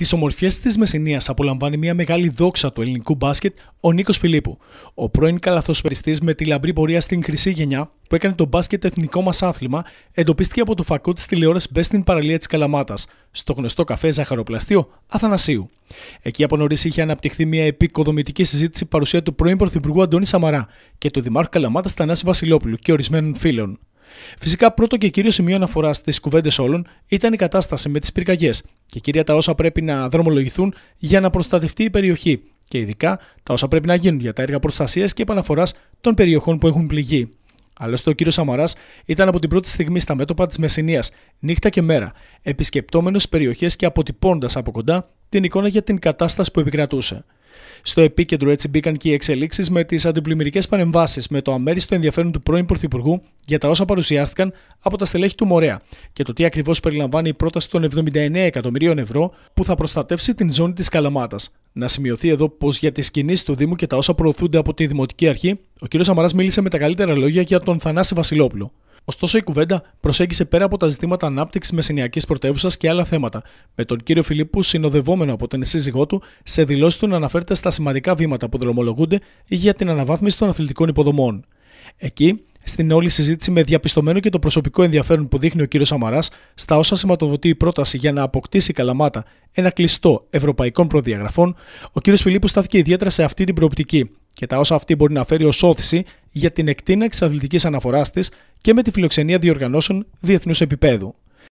Τις ομορφιές της Μεσσηνίας απολαμβάνει μια μεγάλη δόξα του ελληνικού μπάσκετ ο Νίκος Φιλίππου, ο πρώην καλαθοσφαιριστής με τη λαμπρή πορεία στην χρυσή γενιά που έκανε το μπάσκετ εθνικό μας άθλημα, εντοπίστηκε από το φακό της τηλεόρασης Μπες στην παραλία της Καλαμάτας, στο γνωστό καφέ Ζαχαροπλαστείο Αθανασίου. Εκεί από νωρίς είχε αναπτυχθεί μια επικοδομητική συζήτηση παρουσία του πρώην Πρωθυπουργού Αντώνη Σαμαρά και του Δημάρχου Καλαμάτας Θανάση Βασιλόπουλου και ορισμένων φίλων. Φυσικά, πρώτο και κύριο σημείο αναφοράς στις κουβέντες όλων ήταν η κατάσταση με τις πυρκαγιές και κυρία τα όσα πρέπει να δρομολογηθούν για να προστατευτεί η περιοχή και ειδικά τα όσα πρέπει να γίνουν για τα έργα προστασίας και επαναφοράς των περιοχών που έχουν πληγεί. Άλλωστε, ο κύριος Σαμαράς ήταν από την πρώτη στιγμή στα μέτωπα της Μεσσηνίας, νύχτα και μέρα, επισκεπτόμενος περιοχές και αποτυπώντας από κοντά την εικόνα για την κατάσταση που επικρατούσε. Στο επίκεντρο έτσι μπήκαν και οι εξελίξεις με τις αντιπλημμυρικές παρεμβάσεις, με το αμέριστο ενδιαφέρον του πρώην Πρωθυπουργού για τα όσα παρουσιάστηκαν από τα στελέχη του Μωρέα και το τι ακριβώς περιλαμβάνει η πρόταση των 79 εκατομμυρίων ευρώ που θα προστατεύσει την ζώνη της Καλαμάτας. Να σημειωθεί εδώ πως για τις κινήσεις του Δήμου και τα όσα προωθούνται από τη Δημοτική Αρχή, ο κ. Σαμαράς μίλησε με τα καλύτερα λόγια για τον Θανάση Βασιλόπουλο. Ωστόσο, η κουβέντα προσέγγισε πέρα από τα ζητήματα ανάπτυξης μεσαινιακή πρωτεύουσας και άλλα θέματα, με τον κύριο Φιλίππου συνοδευόμενο από τον σύζυγό του σε δηλώσεις του να αναφέρεται στα σημαντικά βήματα που δρομολογούνται για την αναβάθμιση των αθλητικών υποδομών. Εκεί, στην όλη συζήτηση, με διαπιστωμένο και το προσωπικό ενδιαφέρον που δείχνει ο κύριος Σαμαράς στα όσα σηματοδοτεί η πρόταση για να αποκτήσει Καλαμάτα ένα κλειστό ευρωπαϊκών προδιαγραφών, ο κύριος Φιλίππου στάθηκε ιδιαίτερα σε αυτή την προοπτική και τα όσα αυτή μπορεί να φέρει ως όθηση για την εκτείναξη αθλητικής αναφοράς της και με τη φιλοξενία διοργανώσεων διεθνούς επίπεδου.